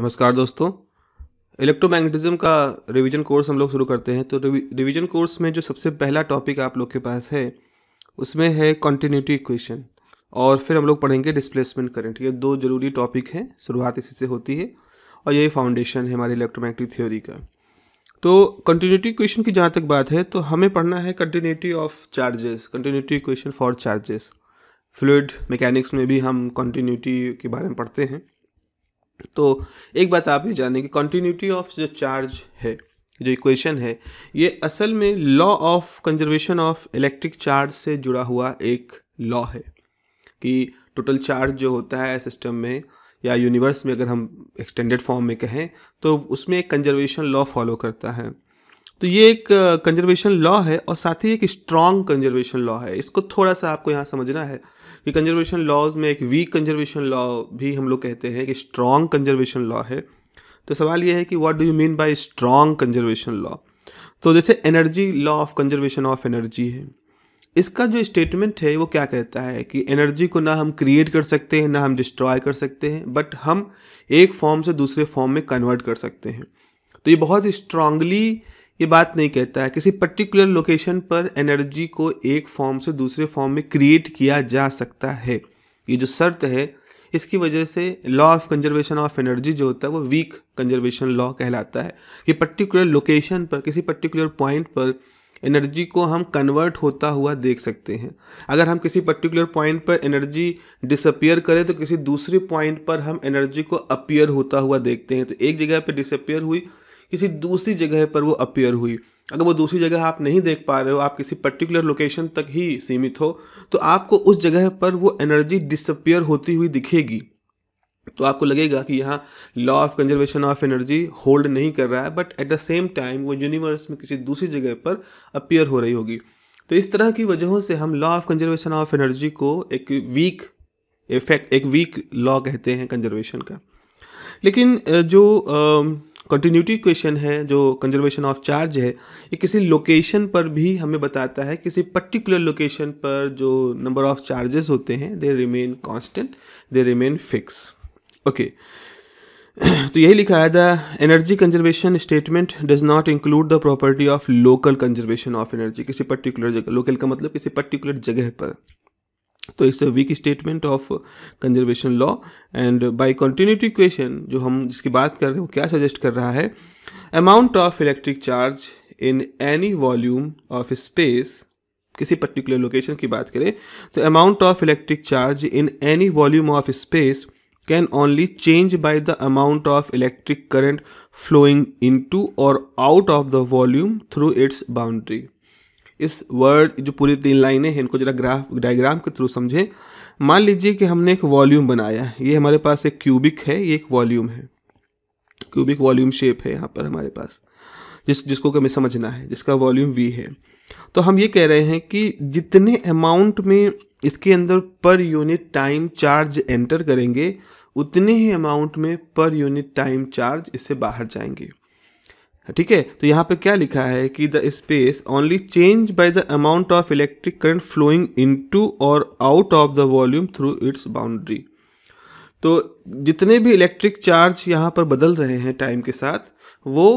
नमस्कार दोस्तों इलेक्ट्रोमैग्नेटिज्म का रिवीजन कोर्स हम लोग शुरू करते हैं तो रिवीजन कोर्स में जो सबसे पहला टॉपिक आप लोग के पास है उसमें है कंटिन्यूटी इक्वेशन और फिर हम लोग पढ़ेंगे डिस्प्लेसमेंट करंट ये दो जरूरी टॉपिक हैं शुरुआत इसी से होती है और यही फाउंडेशन है हमारी इलेक्ट्रोमैग्नेटिक थ्योरी का तो कंटिन्यूटी इक्वेशन की जहाँ तक बात है तो हमें पढ़ना है continuity of charges continuity equation for charges fluid mechanics में भी हम कंटिन्यूटी के बारे में पढ़ते हैं तो एक बात आप ये जानें कि कॉन्टीन्यूटी ऑफ जो चार्ज है जो इक्वेशन है ये असल में law of conservation of electric charge से जुड़ा हुआ एक लॉ है कि टोटल चार्ज जो होता है सिस्टम में या यूनिवर्स में अगर हम एक्सटेंडेड फॉर्म में कहें तो उसमें एक कंजर्वेशन लॉ फॉलो करता है तो ये एक कंजर्वेशन लॉ है और साथ ही एक स्ट्रॉन्ग कंजर्वेशन लॉ है इसको थोड़ा सा आपको यहाँ समझना है कि कंजर्वेशन लॉज में एक वीक कंजर्वेशन लॉ भी हम लोग कहते हैं कि स्ट्रॉन्ग कंजर्वेशन लॉ है तो सवाल यह है कि what do you mean by strong conservation law तो जैसे energy law of conservation of energy है इसका जो स्टेटमेंट है वो क्या कहता है कि एनर्जी को ना हम क्रिएट कर सकते हैं ना हम डिस्ट्रॉय कर सकते हैं बट हम एक फॉर्म से दूसरे फॉर्म में कन्वर्ट कर सकते हैं तो ये बहुत ही स्ट्रांगली ये बात नहीं कहता है किसी पर्टिकुलर लोकेशन पर एनर्जी को एक फॉर्म से दूसरे फॉर्म में क्रिएट किया जा सकता है ये जो शर्त है इसकी वजह से law of conservation of energy जो होता है वो वीक कंजर्वेशन लॉ कहलाता है कि पर्टिकुलर लोकेशन पर किसी पर्टिकुलर पॉइंट पर एनर्जी को हम कन्वर्ट होता हुआ देख सकते हैं अगर हम किसी पर्टिकुलर पॉइंट पर एनर्जी डिसअपियर करें तो किसी दूसरे पॉइंट पर हम एनर्जी को अपियर होता हुआ देखते हैं तो एक जगह पर डिसअपियर हुई किसी दूसरी जगह पर वो अपीयर हुई अगर वो दूसरी जगह आप नहीं देख पा रहे हो आप किसी पर्टिकुलर लोकेशन तक ही सीमित हो तो आपको उस जगह पर वो एनर्जी डिसअपियर होती हुई दिखेगी तो आपको लगेगा कि यहाँ law of conservation of energy hold नहीं कर रहा है but at the same time वो यूनिवर्स में किसी दूसरी जगह पर अपीयर हो रही होगी तो इस तरह की वजहों से हम law of conservation of energy को एक वीक इफेक्ट एक वीक लॉ कहते हैं कंजर्वेशन का लेकिन जो कंटिन्यूटी क्वेश्चन है जो कंजर्वेशन ऑफ चार्ज है ये किसी लोकेशन पर भी हमें बताता है किसी पर्टिकुलर लोकेशन पर जो नंबर ऑफ चार्जेस होते हैं they remain constant they remain fix okay तो यही लिखा है the energy conservation statement does not include the property of local conservation of energy किसी पर्टिकुलर जगह लोकल का मतलब किसी पर्टिकुलर जगह पर तो it's a weak statement of conservation law and by continuity equation जो हम जिसकी बात कर रहे हैं वो क्या सजेस्ट कर रहा है amount of electric charge in any volume of space किसी पर्टिकुलर लोकेशन की बात करें तो amount of electric charge in any volume of space can only change by the amount of electric current flowing into और out of the volume through its boundary इस word जो पूरी तीन लाइनें हैं इनको जरा ग्राफ डायग्राम के थ्रू समझें मान लीजिए कि हमने एक वॉल्यूम बनाया है ये हमारे पास एक क्यूबिक है ये एक वॉल्यूम है क्यूबिक वॉल्यूम शेप है यहाँ पर हमारे पास जिस जिसको हमें समझना है जिसका वॉल्यूम वी है तो हम ये कह रहे हैं कि जितने अमाउंट में इसके अंदर पर यूनिट टाइम चार्ज एंटर करेंगे उतने ही अमाउंट में पर यूनिट टाइम चार्ज इससे बाहर जाएंगे ठीक है तो यहाँ पे क्या लिखा है कि the space only change by the amount of electric current flowing into और out of the volume through its boundary तो जितने भी इलेक्ट्रिक चार्ज यहाँ पर बदल रहे हैं टाइम के साथ वो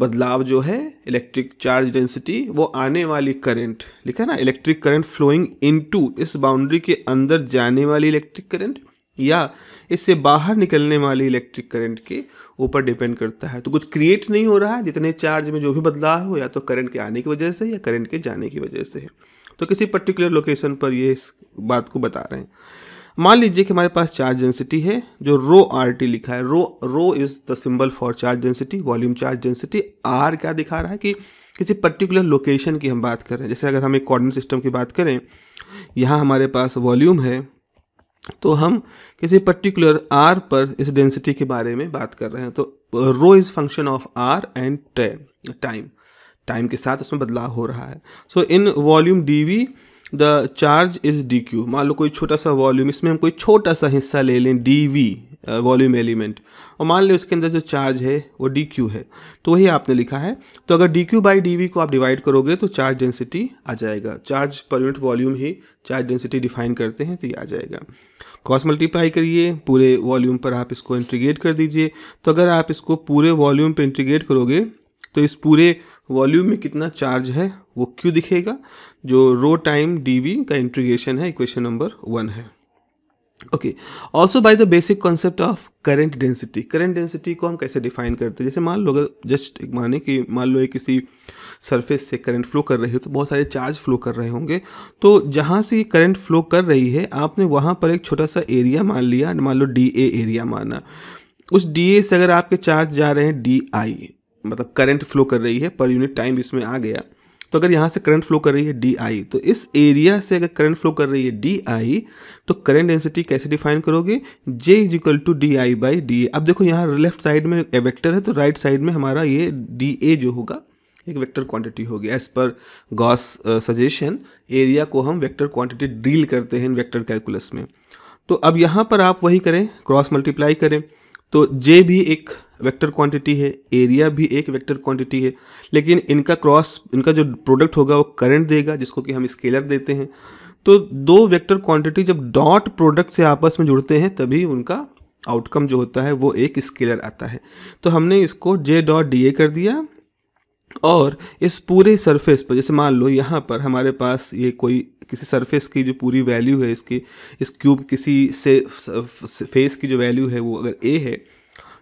बदलाव जो है इलेक्ट्रिक चार्ज डेंसिटी वो आने वाली करंट लिखा है ना इलेक्ट्रिक करंट फ्लोइंग इनटू इस बाउंड्री के अंदर जाने वाली इलेक्ट्रिक करंट या इससे बाहर निकलने वाली इलेक्ट्रिक करंट के ऊपर डिपेंड करता है तो कुछ क्रिएट नहीं हो रहा है जितने चार्ज में जो भी बदलाव हो या तो करंट के आने की वजह से या करंट के जाने की वजह से तो किसी पर्टिकुलर लोकेशन पर ये इस बात को बता रहे हैं मान लीजिए कि हमारे पास चार्ज डेंसिटी है जो रो आर टी लिखा है rho rho is the symbol for charge density volume charge density R क्या दिखा रहा है कि किसी पर्टिकुलर लोकेशन की हम बात कर रहे हैं जैसे अगर हम एक कोऑर्डिनेट सिस्टम की बात करें यहाँ हमारे पास वॉल्यूम है तो हम किसी पर्टिकुलर आर पर इस डेंसिटी के बारे में बात कर रहे हैं तो rho is function of R and time time के साथ उसमें बदलाव हो रहा है so in volume D V the charge is D Q मान लो कोई छोटा सा वॉल्यूम इसमें हम कोई छोटा सा हिस्सा ले लें डी वी वॉल्यूम एलिमेंट और मान लो उसके अंदर जो चार्ज है वो डी क्यू है तो वही आपने लिखा है तो अगर D Q by D V को आप डिवाइड करोगे तो चार्ज डेंसिटी आ जाएगा चार्ज पर यूनिट वॉल्यूम ही चार्ज डेंसिटी डिफाइन करते हैं तो ये आ जाएगा क्रॉस मल्टीप्लाई करिए पूरे वॉल्यूम पर आप इसको इंट्रीगेट कर दीजिए तो अगर आप इसको पूरे वॉल्यूम पर इंट्रीगेट करोगे तो इस पूरे वॉल्यूम में कितना चार्ज है वो क्यू दिखेगा जो रो टाइम डी का इंट्रीगेशन है इक्वेशन नंबर वन है okay also by the basic concept of current density current density को हम कैसे डिफाइन करते हैं जैसे मान लो अगर जस्ट एक माने कि मान लो एक किसी सरफेस से करंट फ्लो कर रही हो तो बहुत सारे चार्ज फ्लो कर रहे होंगे तो जहाँ से ये करंट फ्लो कर रही है आपने वहाँ पर एक छोटा सा एरिया मान लिया मान लो डी ए एरिया माना उस डी ए से अगर आपके चार्ज जा रहे हैं डी आई मतलब करंट फ्लो कर रही है पर यूनिट टाइम इसमें आ गया तो अगर यहाँ से करंट फ्लो कर रही है डी आई तो इस एरिया से अगर करंट फ्लो कर रही है डी आई तो करंट डेंसिटी कैसे डिफाइन करोगे J is equal to D I by D अब देखो यहाँ लेफ्ट साइड में वेक्टर है तो राइट साइड में हमारा ये डी ए जो होगा एक वेक्टर क्वांटिटी होगी as per Gauss suggestion area को हम वेक्टर क्वांटिटी डील करते हैं वेक्टर कैलकुलस में तो अब यहाँ पर आप वही करें क्रॉस मल्टीप्लाई करें तो जे भी एक वेक्टर क्वांटिटी है एरिया भी एक वेक्टर क्वांटिटी है लेकिन इनका क्रॉस इनका जो प्रोडक्ट होगा वो करंट देगा जिसको कि हम स्केलर देते हैं तो दो वेक्टर क्वांटिटी जब डॉट प्रोडक्ट से आपस में जुड़ते हैं तभी उनका आउटकम जो होता है वो एक स्केलर आता है तो हमने इसको जे डॉट डी ए कर दिया और इस पूरे सरफेस पर जैसे मान लो यहाँ पर हमारे पास ये कोई किसी सरफेस की जो पूरी वैल्यू है इसकी इस क्यूब किसी से फेस की जो वैल्यू है वो अगर ए है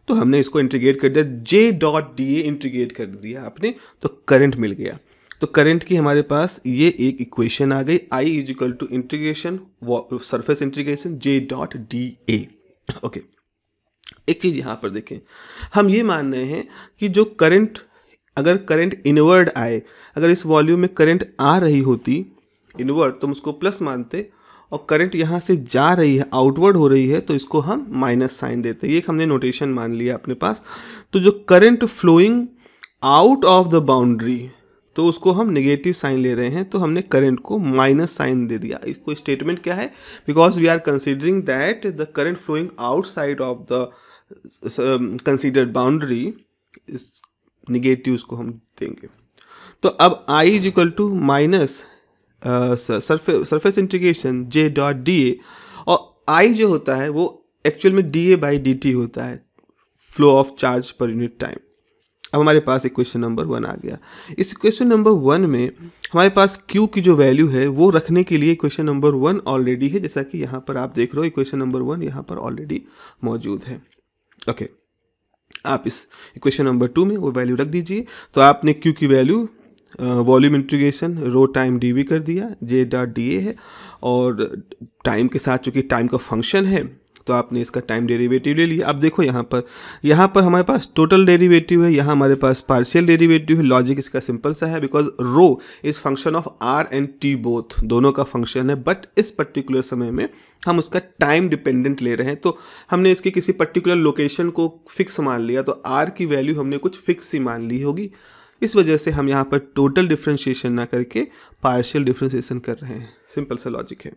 तो हमने इसको इंटीग्रेट कर दिया J dot D A integrate कर दिया आपने तो करंट मिल गया तो करंट की हमारे पास ये एक इक्वेशन आ गई I is equal to integration surface integration J dot D A okay एक चीज़ यहाँ पर देखें हम ये मान रहे हैं कि जो करंट अगर करंट इनवर्ड आए अगर इस वॉल्यूम में करंट आ रही होती इनवर्ड तो हम उसको प्लस मानते और करंट यहाँ से जा रही है आउटवर्ड हो रही है तो इसको हम माइनस साइन देते हैं ये हमने नोटेशन मान लिया अपने पास तो जो current flowing out of the boundary तो उसको हम नेगेटिव साइन ले रहे हैं तो हमने करंट को माइनस साइन दे दिया इसको स्टेटमेंट क्या है because we are considering that the current flowing out of the considered boundary is negative उसको हम देंगे तो अब I is equal to minus surface integration J dot D A और आई जो होता है वो एक्चुअल में D A by D T होता है फ्लो ऑफ चार्ज पर यूनिट टाइम अब हमारे पास इक्वेशन नंबर वन आ गया इस इक्वेशन नंबर वन में हमारे पास क्यू की जो वैल्यू है वो रखने के लिए इक्वेशन नंबर वन ऑलरेडी है जैसा कि यहाँ पर आप देख रहे हो इक्वेशन नंबर वन यहाँ पर ऑलरेडी मौजूद है ओके okay. आप इस इक्वेशन नंबर टू में वो वैल्यू रख दीजिए तो आपने क्यू की value volume integration rho time D कर दिया जे डॉट डी है और टाइम के साथ चूँकि टाइम का फंक्शन है तो आपने इसका टाइम डेरिवेटिव ले लिया अब देखो यहाँ पर यहाँ पर हमारे पास टोटल डेरिवेटिव है यहाँ हमारे पास पार्शियल डेरिवेटिव है लॉजिक इसका सिंपल सा है because rho is function of R and T both दोनों का फंक्शन है बट इस पर्टिकुलर समय में हम उसका टाइम डिपेंडेंट ले रहे हैं तो हमने इसके किसी पर्टिकुलर लोकेशन को फिक्स मान लिया तो आर की वैल्यू हमने कुछ फिक्स ही मान ली होगी इस वजह से हम यहाँ पर टोटल डिफ्रेंशिएशन ना करके पार्शियल डिफ्रेंशिएशन कर रहे हैं सिंपल सा लॉजिक है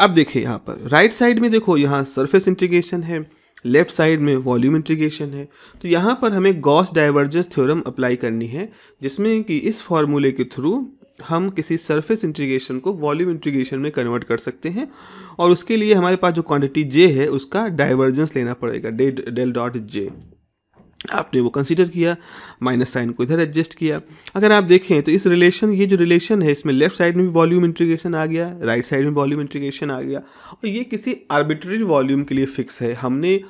अब देखिए यहाँ पर राइट साइड में देखो यहाँ सरफेस इंटीग्रेशन है लेफ्ट साइड में वॉल्यूम इंटीग्रेशन है तो यहाँ पर हमें गॉस डाइवर्जेंस थ्योरम अप्लाई करनी है जिसमें कि इस फॉर्मूले के थ्रू हम किसी सरफेस इंटीग्रेशन को वॉल्यूम इंटीग्रेशन में कन्वर्ट कर सकते हैं और उसके लिए हमारे पास जो क्वांटिटी जे है उसका डाइवर्जेंस लेना पड़ेगा डे डेल डॉट जे आपने वो कंसीडर किया माइनस साइन को इधर एडजस्ट किया अगर आप देखें तो इस रिलेशन ये जो रिलेशन है इसमें लेफ्ट साइड में भी वॉल्यूम इंट्रीगेशन आ गया राइट साइड में वॉल्यूम इंट्रीगेशन आ गया और ये किसी आर्बिट्री वॉल्यूम के लिए फिक्स है हमने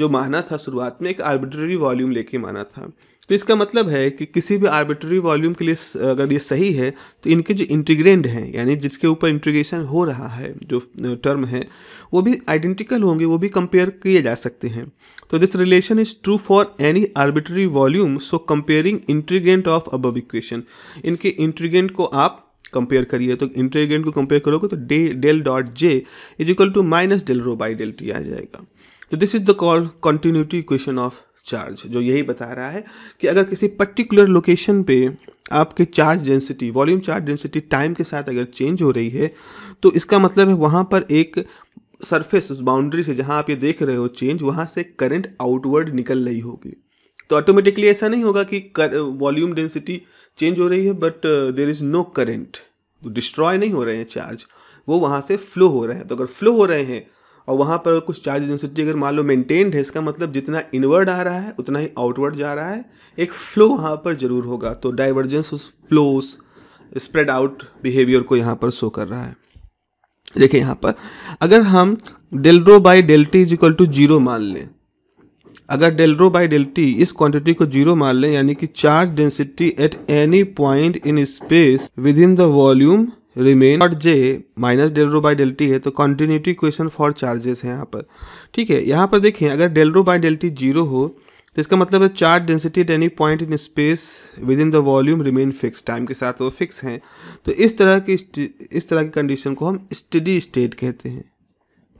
जो माना था शुरुआत में एक आर्बिट्री वॉल्यूम लेके माना था तो इसका मतलब है कि किसी भी आर्बिट्री वॉल्यूम के लिए अगर ये सही है तो इनके जो इंटीग्रेंड हैं यानी जिसके ऊपर इंटीग्रेशन हो रहा है जो टर्म है वो भी आइडेंटिकल होंगे वो भी कंपेयर किए जा सकते हैं तो this relation is true for any arbitrary volume so comparing integrand of above equation इनके इंट्रीग्रेंट को आप कंपेयर करिए तो इंटीग्रेंट को कंपेयर करोगे तो डे del dot J is equal to minus del rho by del T आ जाएगा तो this is the call continuity equation of charge जो यही बता रहा है कि अगर किसी पर्टिकुलर लोकेशन पे आपके charge density volume charge density time के साथ अगर चेंज हो रही है तो इसका मतलब है वहाँ पर एक सरफेस उस बाउंड्री से जहाँ आप ये देख रहे हो चेंज वहाँ से करंट आउटवर्ड निकल रही होगी तो ऑटोमेटिकली ऐसा नहीं होगा कि वॉल्यूम डेंसिटी चेंज हो रही है but there is no current destroy नहीं हो रहे हैं चार्ज वो वहाँ से फ्लो हो रहे हैं तो अगर फ्लो हो रहे हैं और वहाँ पर कुछ चार्ज डेंसिटी अगर मान लो मेनटेन्ड है इसका मतलब जितना इनवर्ड आ रहा है उतना ही आउटवर्ड जा रहा है एक फ्लो वहाँ पर ज़रूर होगा तो डाइवर्जेंस उस फ्लोस स्प्रेड आउट बिहेवियर को यहाँ पर शो कर रहा है देखिए यहाँ पर अगर हम del rho by del T is equal to zero मान लें अगर डेलरो बाई डेल्टी इस क्वांटिटी को जीरो मान लें यानी कि charge density at any point in space within the volume remain dot J minus del rho by del T है तो कॉन्टीन्यूटी क्वेश्चन फॉर चार्जेस है यहाँ पर ठीक है यहाँ पर देखें अगर del rho by del T zero हो तो इसका मतलब है charge density at any point in space within the volume remain fix time के साथ वो फिक्स हैं तो इस तरह की इस तरह की कंडीशन को हम स्टडी स्टेट कहते हैं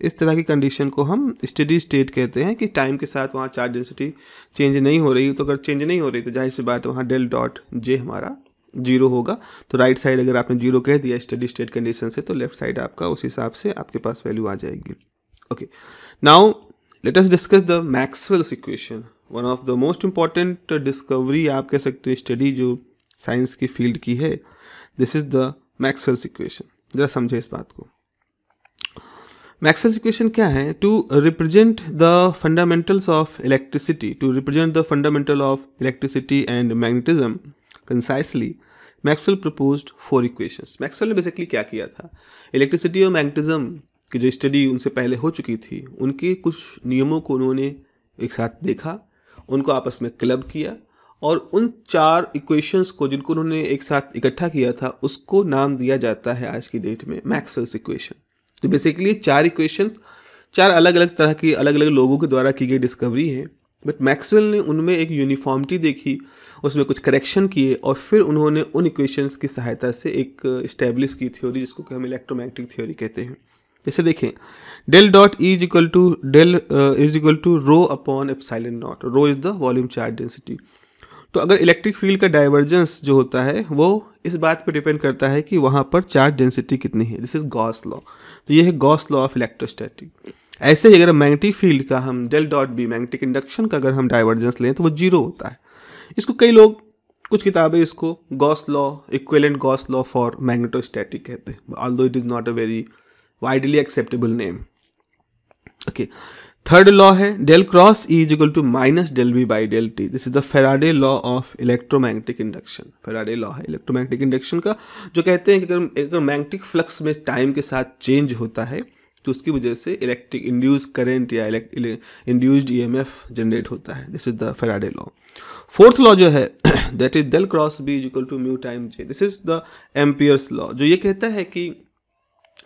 इस तरह की कंडीशन को हम स्टडी स्टेट कहते हैं कि टाइम के साथ वहाँ चार्ज डेंसिटी चेंज नहीं हो रही तो अगर चेंज नहीं हो रही तो जाहिर सी बात वहाँ डेल डॉट जे हमारा जीरो होगा तो राइट साइड अगर आपने जीरो कह दिया स्टडी स्टेट कंडीशन से तो लेफ्ट साइड आपका उस हिसाब से आपके पास वैल्यू आ जाएगी okay now let us discuss the Maxwell's equation one of the most important discovery आप कह सकते हो स्टडी जो साइंस की फील्ड की है this is the Maxwell's equation ज़रा समझे इस बात को मैक्सवेल्स इक्वेशन क्या है to represent the fundamentals of electricity to represent the fundamental of electricity and magnetism concisely Maxwell proposed four equations Maxwell ने बेसिकली क्या किया था इलेक्ट्रिसिटी और मैग्नेटिज्म की जो स्टडी उनसे पहले हो चुकी थी उनके कुछ नियमों को उन्होंने एक साथ देखा उनको आपस में क्लब किया और उन चार इक्वेशंस को जिनको उन्होंने एक साथ इकट्ठा किया था उसको नाम दिया जाता है आज की डेट में मैक्सवेल्स इक्वेशन तो बेसिकली चार इक्वेशन चार अलग अलग तरह की अलग अलग लोगों के द्वारा की गई डिस्कवरी है बट मैक्सवेल ने उनमें एक यूनिफॉर्मिटी देखी उसमें कुछ करेक्शन किए और फिर उन्होंने उन इक्वेशंस की सहायता से एक इस्टेब्लिश uh, की थ्योरी जिसको कि हम इलेक्ट्रोमैग्नेटिक थ्योरी कहते हैं जैसे देखें del dot E is equal to del is equal to rho upon epsilon naught rho is the volume charge density तो अगर इलेक्ट्रिक फील्ड का डाइवर्जेंस जो होता है वो इस बात पर डिपेंड करता है कि वहाँ पर चार्ज डेंसिटी कितनी है दिस इज़ गॉस लॉ तो ये है गॉस लॉ ऑफ इलेक्ट्रोस्टैटिक ऐसे ही अगर मैग्नेटिक फील्ड का हम del dot B magnetic induction का अगर हम डाइवर्जेंस लें तो वो जीरो होता है इसको कई लोग कुछ किताबें इसको Gauss law equivalent Gauss law for magnetostatic कहते हैं although it is not a very widely acceptable name okay third law है del cross E is equal to minus del B by del T this is the Faraday law of electromagnetic induction Faraday law है electromagnetic induction का जो कहते हैं कि अगर अगर magnetic flux में टाइम के साथ चेंज होता है तो उसकी वजह से इलेक्ट्रिक इंड्यूस करेंट या इंड्यूस्ड ईएमएफ जनरेट होता है this is the Faraday law fourth law जो है that is del cross B is equal to mu time J this is the Ampere's law जो ये कहता है कि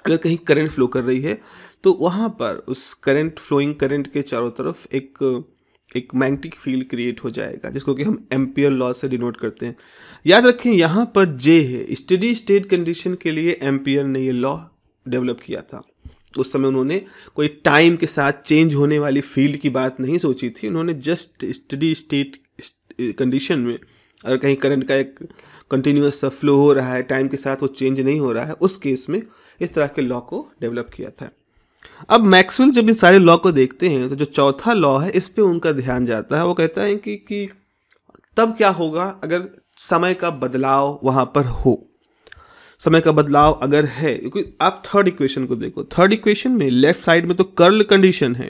अगर कहीं करंट फ्लो कर रही है तो वहाँ पर उस करंट फ्लोइंग करंट के चारों तरफ एक एक मैग्नेटिक फील्ड क्रिएट हो जाएगा जिसको कि हम एम्पियर लॉ से डिनोट करते हैं याद रखें यहाँ पर जे है स्टडी स्टेट कंडीशन के लिए एम्पियर ने ये लॉ डेवलप किया था उस समय उन्होंने कोई टाइम के साथ चेंज होने वाली फील्ड की बात नहीं सोची थी उन्होंने जस्ट स्टडी स्टेट कंडीशन में अगर कहीं करंट का एक कंटिन्यूस फ्लो हो रहा है टाइम के साथ वो चेंज नहीं हो रहा है उस केस में इस तरह के लॉ को डेवलप किया था अब मैक्सवेल जब इन सारे लॉ को देखते हैं तो जो चौथा लॉ है इस पर उनका ध्यान जाता है वो कहता है कि, कि तब क्या होगा अगर समय का बदलाव वहाँ पर हो समय का बदलाव अगर है क्योंकि आप थर्ड इक्वेशन को देखो थर्ड इक्वेशन में लेफ्ट साइड में तो कर्ल कंडीशन है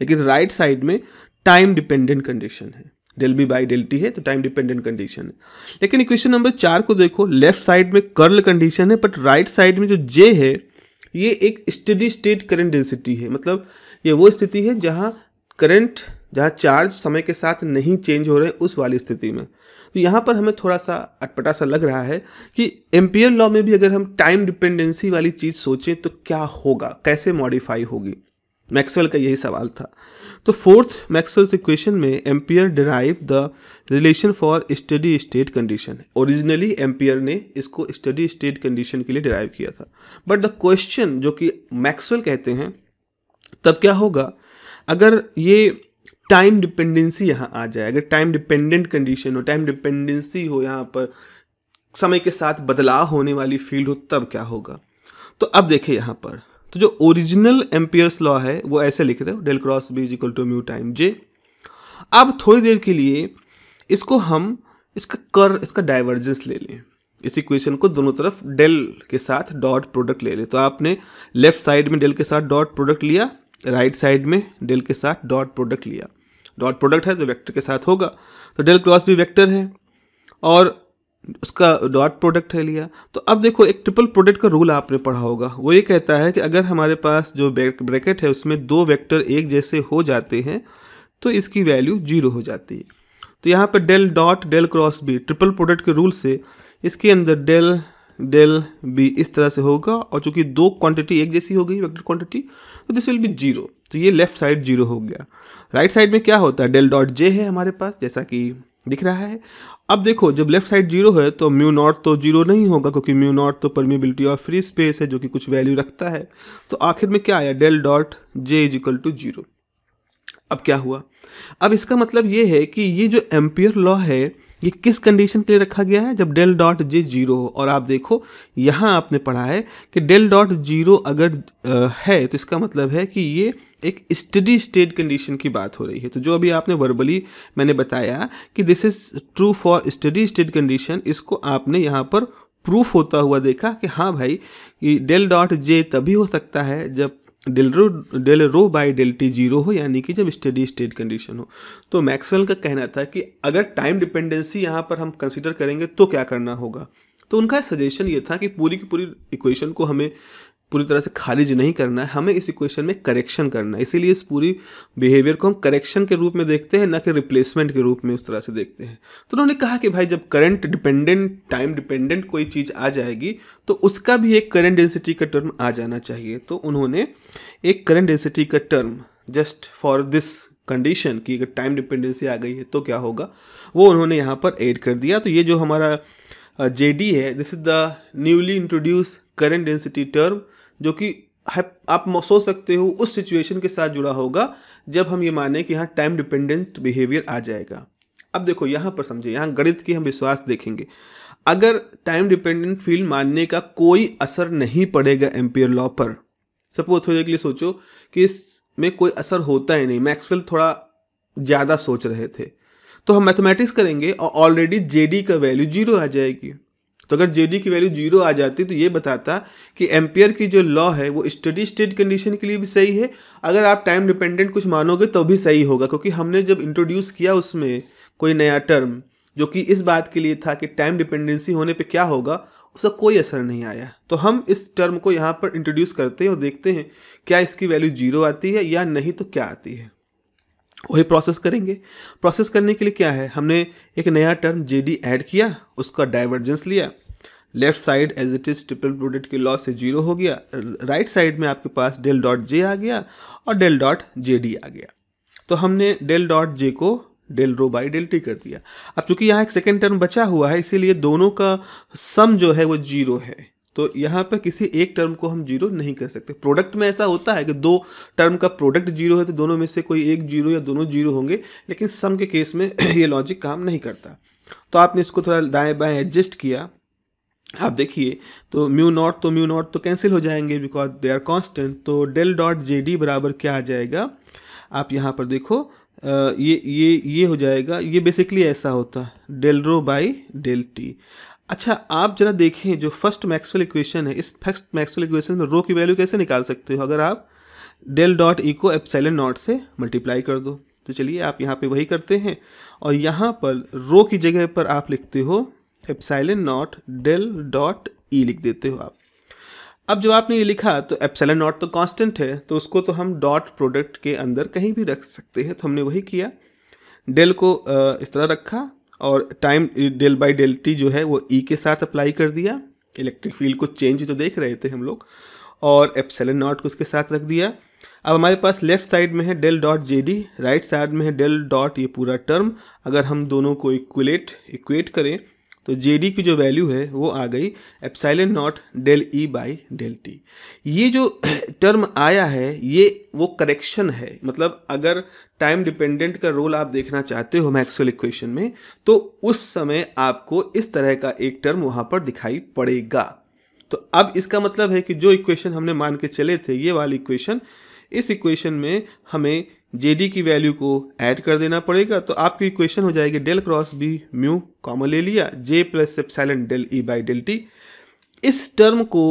लेकिन राइट right साइड में टाइम डिपेंडेंट कंडीशन है del B by del T है तो टाइम डिपेंडेंट कंडीशन है लेकिन इक्वेशन नंबर चार को देखो लेफ्ट साइड में कर्ल कंडीशन है बट राइट साइड में जो जे है ये एक स्टडी स्टेट करंट डेंसिटी है मतलब ये वो स्थिति है जहाँ करंट जहाँ चार्ज समय के साथ नहीं चेंज हो रहे उस वाली स्थिति में तो यहाँ पर हमें थोड़ा सा अटपटा सा लग रहा है कि एम्पियर लॉ में भी अगर हम टाइम डिपेंडेंसी वाली चीज़ सोचें तो क्या होगा कैसे मॉडिफाई होगी मैक्सवेल का यही सवाल था तो फोर्थ मैक्सवेल्स इक्वेशन में Ampere derive the relation for steady state condition originally Ampere ने इसको स्टडी स्टेट कंडीशन के लिए डिराइव किया था बट द क्वेश्चन जो कि मैक्सवेल कहते हैं तब क्या होगा अगर ये टाइम डिपेंडेंसी यहाँ आ जाए अगर टाइम डिपेंडेंट कंडीशन हो टाइम डिपेंडेंसी हो यहाँ पर समय के साथ बदलाव होने वाली फील्ड हो तब क्या होगा तो अब देखिए यहाँ पर तो जो ओरिजिनल एम्पियर्स लॉ है वो ऐसे लिख रहे हो del cross B equal to mu time J अब थोड़ी देर के लिए इसको हम इसका कर इसका डाइवर्जेंस ले लें इस इक्वेशन को दोनों तरफ डेल के साथ डॉट प्रोडक्ट ले लें तो आपने लेफ्ट साइड में डेल के साथ डॉट प्रोडक्ट लिया राइट right साइड में डेल के साथ डॉट प्रोडक्ट लिया डॉट प्रोडक्ट है जो तो वेक्टर के साथ होगा तो डेल क्रॉस भी वेक्टर है और उसका डॉट प्रोडक्ट है लिया तो अब देखो एक ट्रिपल प्रोडक्ट का रूल आपने पढ़ा होगा वो ये कहता है कि अगर हमारे पास जो ब्रैकेट है उसमें दो वेक्टर एक जैसे हो जाते हैं तो इसकी वैल्यू जीरो हो जाती है तो यहाँ पर del dot del cross B triple product के रूल से इसके अंदर डेल डेल बी इस तरह से होगा और चूंकि दो क्वांटिटी एक जैसी हो गई वैक्टर क्वांटिटी तो दिस विल बी जीरो तो ये लेफ्ट साइड जीरो हो गया राइट साइड में क्या होता है डेल डॉट जे है हमारे पास जैसा कि दिख रहा है अब देखो जब लेफ्ट साइड जीरो है तो म्यू नॉट तो जीरो नहीं होगा क्योंकि म्यू नॉट तो परमिबिलिटी ऑफ फ्री स्पेस है जो कि कुछ वैल्यू रखता है तो आखिर में क्या आया del dot J is equal to zero अब क्या हुआ अब इसका मतलब ये है कि ये जो एम्पियर लॉ है ये किस कंडीशन के लिए रखा गया है जब डेल डॉट जे जीरो हो और आप देखो यहाँ आपने पढ़ा है कि डेल डॉट जीरो अगर आ, है तो इसका मतलब है कि ये एक स्टडी स्टेट कंडीशन की बात हो रही है तो जो अभी आपने वर्बली मैंने बताया कि this is true for steady state condition इसको आपने यहाँ पर प्रूफ होता हुआ देखा कि हाँ भाई डेल डॉट जे तभी हो सकता है जब del rho del rho by del T zero हो यानी कि जब स्टडी स्टेट कंडीशन हो तो मैक्सवेल का कहना था कि अगर टाइम डिपेंडेंसी यहाँ पर हम कंसिडर करेंगे तो क्या करना होगा तो उनका सजेशन ये था कि पूरी की पूरी इक्वेशन को हमें पूरी तरह से खारिज नहीं करना है हमें इस इक्वेशन में करेक्शन करना है इसीलिए इस पूरी बिहेवियर को हम करेक्शन के रूप में देखते हैं ना कि रिप्लेसमेंट के रूप में उस तरह से देखते हैं तो उन्होंने कहा कि भाई जब करंट डिपेंडेंट टाइम डिपेंडेंट कोई चीज़ आ जाएगी तो उसका भी एक करंट डेंसिटी का टर्म आ जाना चाहिए तो उन्होंने एक करंट डेंसिटी का term just for this condition की अगर टाइम डिपेंडेंसी आ गई है तो क्या होगा वो उन्होंने यहाँ पर एड कर दिया तो ये जो हमारा जे डी है this is the newly introduce current density term जो कि आप सोच सकते हो उस सिचुएशन के साथ जुड़ा होगा जब हम ये माने कि यहाँ टाइम डिपेंडेंट बिहेवियर आ जाएगा अब देखो यहाँ पर समझे यहाँ गणित की हम विश्वास देखेंगे अगर टाइम डिपेंडेंट फील्ड मानने का कोई असर नहीं पड़ेगा एम्पियर लॉ पर सपोज देर के लिए सोचो कि इसमें कोई असर होता ही नहीं मैक्सवेल थोड़ा ज़्यादा सोच रहे थे तो हम मैथमेटिक्स करेंगे और ऑलरेडी डी का वैल्यू जीरो आ जाएगी तो अगर जे डी की वैल्यू जीरो आ जाती तो ये बताता कि एम्पियर की जो लॉ है वो स्टडी स्टेट कंडीशन के लिए भी सही है अगर आप टाइम डिपेंडेंट कुछ मानोगे तो भी सही होगा क्योंकि हमने जब इंट्रोड्यूस किया उसमें कोई नया टर्म जो कि इस बात के लिए था कि टाइम डिपेंडेंसी होने पर क्या होगा उसका कोई असर नहीं आया तो हम इस टर्म को यहाँ पर इंट्रोड्यूस करते हैं और देखते हैं क्या इसकी वैल्यू जीरो आती है या नहीं तो क्या आती है वही प्रोसेस करेंगे प्रोसेस करने के लिए क्या है हमने एक नया टर्म जे डी एड किया उसका डाइवर्जेंस लिया left side as it is triple product के लॉ से जीरो हो गया राइट right साइड में आपके पास डेल डॉट जे आ गया और डेल डॉट जे डी आ गया तो हमने डेल डॉट जे को del rho by del T कर दिया अब चूंकि यहाँ एक सेकेंड टर्म बचा हुआ है इसीलिए दोनों का सम जो है वो जीरो है तो यहाँ पर किसी एक टर्म को हम जीरो नहीं कर सकते प्रोडक्ट में ऐसा होता है कि दो टर्म का प्रोडक्ट जीरो है तो दोनों में से कोई एक जीरो या दोनों जीरो होंगे लेकिन सम के केस में ये लॉजिक काम नहीं करता तो आपने इसको थोड़ा दाएं बाएं एडजस्ट किया आप देखिए तो म्यू नॉट तो म्यू नॉट तो कैंसिल हो जाएंगे बिकॉज दे आर कॉन्स्टेंट तो डेल डॉट जे डी बराबर क्या आ जाएगा आप यहाँ पर देखो आ, ये ये ये हो जाएगा ये बेसिकली ऐसा होता del rho by del T अच्छा आप जरा देखें जो फर्स्ट मैक्सवेल इक्वेशन है इस फर्स्ट मैक्सवेल इक्वेशन में रो की वैल्यू कैसे निकाल सकते हो अगर आप डेल डॉट ई को एप्सैलन नॉट से मल्टीप्लाई कर दो तो चलिए आप यहाँ पे वही करते हैं और यहाँ पर रो की जगह पर आप लिखते हो epsilon naught del dot E लिख देते हो आप अब जब आपने ये लिखा तो एप्सैलन नॉट तो कॉन्स्टेंट है तो उसको तो हम डॉट प्रोडक्ट के अंदर कहीं भी रख सकते हैं तो हमने वही किया डेल को इस तरह रखा और time del by del T जो है वो ई e के साथ अप्लाई कर दिया इलेक्ट्रिक फील्ड को चेंज तो देख रहे थे हम लोग और एप्सलन नॉट को उसके साथ रख दिया अब हमारे पास लेफ्ट साइड में है del dot J D right side में है डेल डॉट ये पूरा टर्म अगर हम दोनों को इक्वलेट इक्वेट करें तो जे डी की जो वैल्यू है वो आ गई epsilon naught del E by del T ये जो टर्म आया है ये वो करेक्शन है मतलब अगर टाइम डिपेंडेंट का रोल आप देखना चाहते हो मैक्सवेल इक्वेशन में तो उस समय आपको इस तरह का एक टर्म वहाँ पर दिखाई पड़ेगा तो अब इसका मतलब है कि जो इक्वेशन हमने मान के चले थे ये वाली इक्वेशन इस इक्वेशन में हमें जे डी की वैल्यू को ऐड कर देना पड़ेगा तो आपकी इक्वेशन हो जाएगी del cross B mu common ले लिया J plus epsilon del E by del T इस टर्म को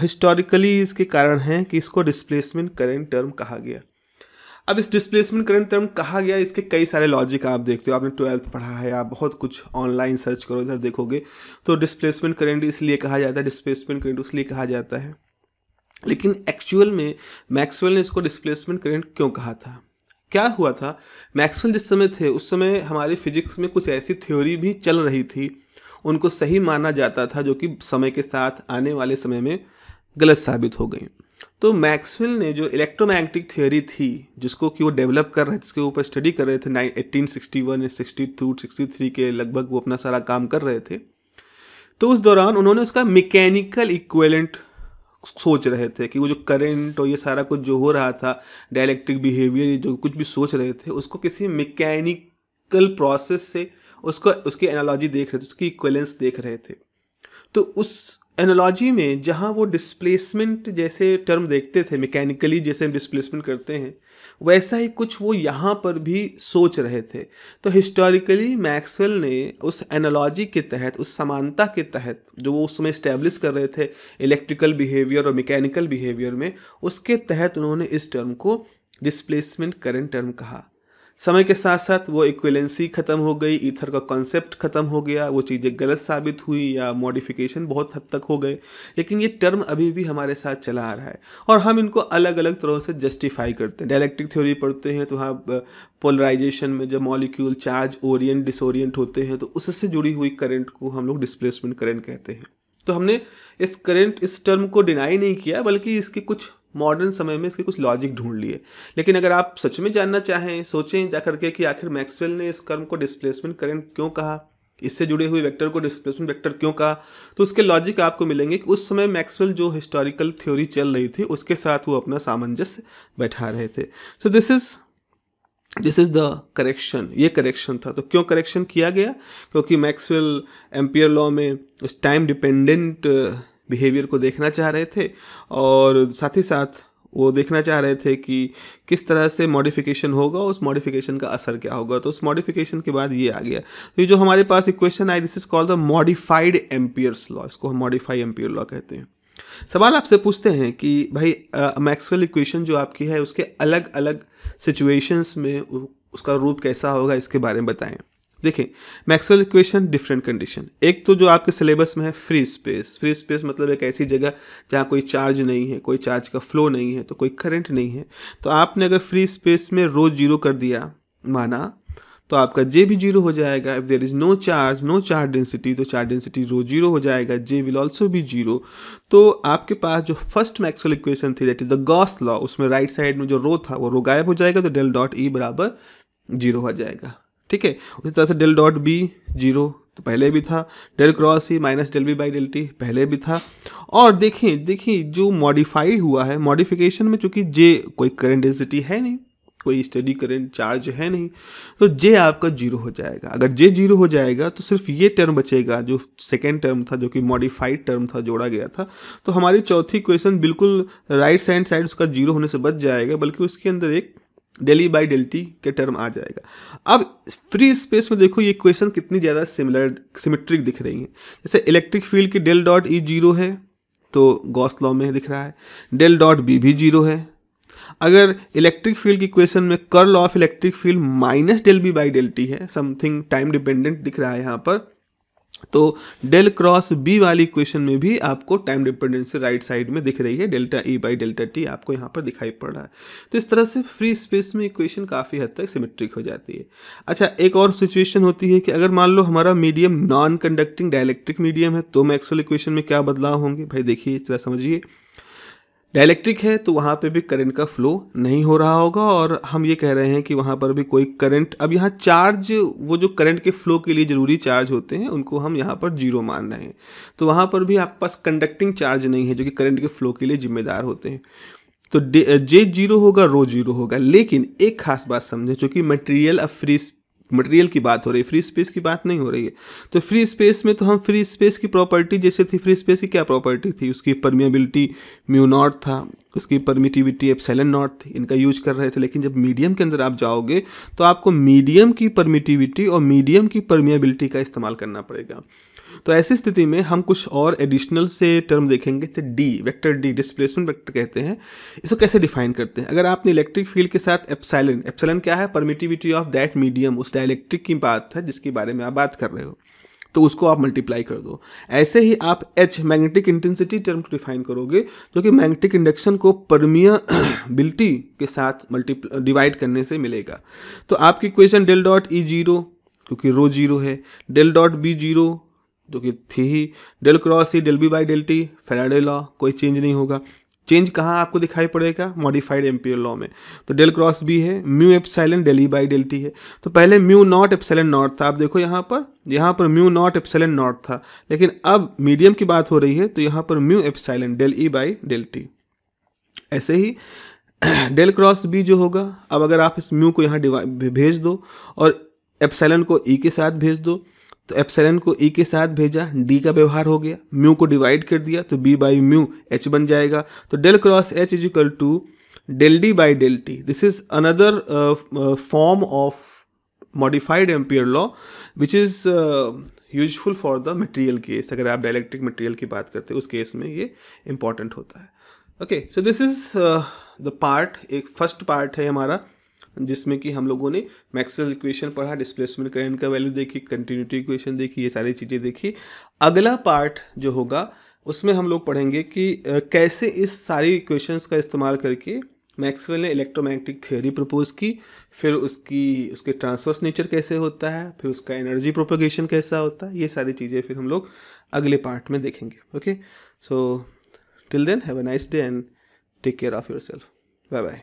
हिस्टोरिकली इसके कारण हैं कि इसको डिस्प्लेसमेंट करेंट टर्म कहा गया अब इस डिस्प्लेसमेंट करंट टर्म कहा गया इसके कई सारे लॉजिक आप देखते हो आपने ट्वेल्थ पढ़ा है आप बहुत कुछ ऑनलाइन सर्च करो इधर देखोगे तो डिस्प्लेसमेंट करंट इसलिए कहा जाता है डिस्प्लेसमेंट करंट इसलिए कहा जाता है लेकिन एक्चुअल में मैक्सवेल ने इसको डिस्प्लेसमेंट करंट क्यों कहा था क्या हुआ था मैक्सवेल जिस समय थे उस समय हमारे फिजिक्स में कुछ ऐसी थ्योरी भी चल रही थी उनको सही माना जाता था जो कि समय के साथ आने वाले समय में गलत साबित हो गई तो मैक्सवेल ने जो इलेक्ट्रोमैग्नेटिक थ्योरी थी जिसको कि वो डेवलप कर रहे थे जिसके ऊपर स्टडी कर रहे थे nine eighteen sixty one sixty two sixty three के लगभग वो अपना सारा काम कर रहे थे तो उस दौरान उन्होंने उसका मैकेनिकल इक्वेलेंट सोच रहे थे कि वो जो करेंट और ये सारा कुछ जो हो रहा था डायलैक्ट्रिक बिहेवियर जो कुछ भी सोच रहे थे उसको किसी मैकेनिकल प्रोसेस से उसको उसकी एनालॉजी देख रहे थे उसकी इक्वलेंस देख रहे थे तो उस एनोलॉजी में जहाँ वो डिस्प्लेसमेंट जैसे टर्म देखते थे मैकेनिकली जैसे हम डिस्प्लेसमेंट करते हैं वैसा ही कुछ वो यहाँ पर भी सोच रहे थे तो हिस्टोरिकली मैक्सवेल ने उस एनोलॉजी के तहत उस समानता के तहत जो वो उसमें इस्टेब्लिश कर रहे थे इलेक्ट्रिकल बिहेवियर और मैकेनिकल बिहेवियर में उसके तहत उन्होंने इस टर्म को डिस्प्लेसमेंट करंट टर्म कहा समय के साथ साथ वो इक्वलेंसी ख़त्म हो गई ईथर का कॉन्सेप्ट ख़त्म हो गया वो चीज़ें गलत साबित हुई या मॉडिफिकेशन बहुत हद तक हो गए लेकिन ये टर्म अभी भी हमारे साथ चला आ रहा है और हम इनको अलग अलग तरह से जस्टिफाई करते हैं डायलैक्ट्रिक थ्योरी पढ़ते हैं तो वहाँ पोलराइजेशन में जब मॉलिक्यूल चार्ज ओरियंट डिसोरियंट होते हैं तो उससे जुड़ी हुई करेंट को हम लोग डिस्प्लेसमेंट करेंट कहते हैं तो हमने इस करेंट इस टर्म को डिनाई नहीं किया बल्कि इसके कुछ मॉडर्न समय में इसके कुछ लॉजिक ढूंढ लिए लेकिन अगर आप सच में जानना चाहें सोचें जा करके कि आखिर मैक्सवेल ने इस कर्म को डिस्प्लेसमेंट करंट क्यों कहा इससे जुड़े हुए वेक्टर को डिस्प्लेसमेंट वेक्टर क्यों कहा तो उसके लॉजिक आपको मिलेंगे कि उस समय मैक्सवेल जो हिस्टोरिकल थ्योरी चल रही थी उसके साथ वो अपना सामंजस्य बैठा रहे थे so this is this is the correction ये करेक्शन था तो क्यों करेक्शन किया गया क्योंकि मैक्सवेल एम्पियर लॉ में उस टाइम डिपेंडेंट बिहेवियर को देखना चाह रहे थे और साथ ही साथ वो देखना चाह रहे थे कि किस तरह से मॉडिफिकेशन होगा उस मॉडिफिकेशन का असर क्या होगा तो उस मॉडिफिकेशन के बाद ये आ गया तो ये जो हमारे पास इक्वेशन आई this is called the modified Ampere's law इसको हम मॉडिफाइड एम्पियर लॉ कहते हैं सवाल आपसे पूछते हैं कि भाई मैक्सवेल इक्वेशन जो आपकी है उसके अलग अलग सिचुएशंस में उसका रूप कैसा होगा इसके बारे में बताएं देखें मैक्सवेल इक्वेशन डिफरेंट कंडीशन एक तो जो आपके सिलेबस में है फ्री स्पेस फ्री स्पेस मतलब एक ऐसी जगह जहाँ कोई चार्ज नहीं है कोई चार्ज का फ्लो नहीं है तो कोई करंट नहीं है तो आपने अगर फ्री स्पेस में रो जीरो कर दिया माना तो आपका जे भी जीरो हो जाएगा if there is no charge no charge density तो चार्ज डेंसिटी रो जीरो हो जाएगा जे विल ऑल्सो भी जीरो तो आपके पास जो फर्स्ट मैक्सवेल इक्वेशन थी that is the Gauss law उसमें राइट right साइड में जो रो था वो रो गायब हो जाएगा तो डेल डॉट ई बराबर जीरो हो जाएगा ठीक है उसी तरह से डेल डॉट बी जीरो तो पहले भी था del cross E minus del B by del T पहले भी था और देखें देखिए जो मॉडिफाई हुआ है मॉडिफिकेशन में चूंकि जे कोई करेंट डेंसिटी है नहीं कोई स्टडी करेंट चार्ज है नहीं तो जे आपका जीरो हो जाएगा अगर जे जीरो हो जाएगा तो सिर्फ ये टर्म बचेगा जो सेकेंड टर्म था जो कि मॉडिफाइड टर्म था जोड़ा गया था तो हमारी चौथी क्वेश्चन बिल्कुल राइट साइड साइड उसका जीरो होने से बच जाएगा बल्कि उसके अंदर एक डेली बाई डेल्टी के टर्म आ जाएगा अब फ्री स्पेस में देखो ये क्वेश्चन कितनी ज़्यादा सिमिलर सिमेट्रिक दिख रही हैं जैसे इलेक्ट्रिक फील्ड की डेल डॉट ई जीरो है तो गॉस लॉ में दिख रहा है डेल डॉट बी भी जीरो है अगर इलेक्ट्रिक फील्ड की क्वेश्चन में curl of electric field minus del B by del T है समथिंग टाइम डिपेंडेंट दिख रहा है यहाँ पर तो डेल क्रॉस बी वाली इक्वेशन में भी आपको टाइम डिपेंडेंसी राइट साइड में दिख रही है delta E by delta T आपको यहाँ पर दिखाई पड़ रहा है तो इस तरह से फ्री स्पेस में इक्वेशन काफ़ी हद तक सिमेट्रिक हो जाती है अच्छा एक और सिचुएशन होती है कि अगर मान लो हमारा medium non conducting dielectric medium है तो मैक्सवेल इक्वेशन में क्या बदलाव होंगे भाई देखिए इस तरह समझिए डायलैक्ट्रिक है तो वहाँ पे भी करंट का फ्लो नहीं हो रहा होगा और हम ये कह रहे हैं कि वहाँ पर भी कोई करंट अब यहाँ चार्ज वो जो करंट के फ्लो के लिए ज़रूरी चार्ज होते हैं उनको हम यहाँ पर जीरो मान रहे हैं तो वहाँ पर भी आपके पास कंडक्टिंग चार्ज नहीं है जो कि करंट के फ्लो के लिए जिम्मेदार होते हैं तो जे जीरो होगा रो जीरो होगा लेकिन एक खास बात समझें चूँकि मटेरियल अब फ्री मटेरियल की बात हो रही है फ्री स्पेस की बात नहीं हो रही है तो फ्री स्पेस में तो हम फ्री स्पेस की प्रॉपर्टी जैसे थी फ्री स्पेस की क्या प्रॉपर्टी थी उसकी परमिएबिलिटी म्यू नॉट था उसकी परमिटिविटी सेलन नॉट थी इनका यूज कर रहे थे लेकिन जब मीडियम के अंदर आप जाओगे तो आपको मीडियम की परमिटिविटी और मीडियम की परमिएबिलिटी का इस्तेमाल करना पड़ेगा तो ऐसी स्थिति में हम कुछ और एडिशनल से टर्म देखेंगे जैसे D vector D displacement vector कहते हैं इसको कैसे डिफाइन करते हैं अगर आपने इलेक्ट्रिक फील्ड के साथ एप्साइलन एप्साइलन क्या है परमिटिविटी ऑफ दैट मीडियम उस डायलैक्ट्रिक की बात है जिसके बारे में आप बात कर रहे हो तो उसको आप मल्टीप्लाई कर दो ऐसे ही आप एच मैग्नेटिक इंटेंसिटी टर्म को डिफाइन करोगे जो कि मैग्नेटिक इंडक्शन को परमियाबिलिटी के साथ मल्टीप्लाई डिवाइड करने से मिलेगा तो आपकी question del dot E zero क्योंकि रो जीरो है डेल डॉट बी जीरो जो कि थी ही del cross E del B by del T Faraday law कोई चेंज नहीं होगा चेंज कहाँ आपको दिखाई पड़ेगा मॉडिफाइड एम्पियर लॉ में तो डेल क्रॉस बी है mu epsilon del E by del T है तो पहले म्यू नॉट एप्साइलन नॉट था आप देखो यहाँ पर यहाँ पर म्यू नॉट एप्साइलन नॉट था लेकिन अब मीडियम की बात हो रही है तो यहाँ पर mu epsilon del E by del t ऐसे ही डेल क्रॉस बी जो होगा अब अगर आप इस म्यू को यहाँ भेज दो और एप्साइलन को ई e के साथ भेज दो तो एप्सलन को ई e के साथ भेजा डी का व्यवहार हो गया म्यू को डिवाइड कर दिया तो बी बाई म्यू एच बन जाएगा तो del cross H is equal to del D by del T this is another form of modified Ampere law which is useful for the material case अगर आप dielectric material की बात करते हैं उस केस में ये इंपॉर्टेंट होता है okay so this is the part एक फर्स्ट पार्ट है हमारा जिसमें कि हम लोगों ने मैक्सवेल इक्वेशन पढ़ा डिस्प्लेसमेंट करंट का वैल्यू देखी कंटिन्यूटी इक्वेशन देखी ये सारी चीज़ें देखी अगला पार्ट जो होगा उसमें हम लोग पढ़ेंगे कि कैसे इस सारी इक्वेशंस का इस्तेमाल करके मैक्सवेल ने इलेक्ट्रोमैग्नेटिक थ्योरी प्रपोज की फिर उसकी उसके ट्रांसवर्स नेचर कैसे होता है फिर उसका एनर्जी प्रोपोगेशन कैसा होता है ये सारी चीज़ें फिर हम लोग अगले पार्ट में देखेंगे okay so till then have a nice day and take care of yourself bye bye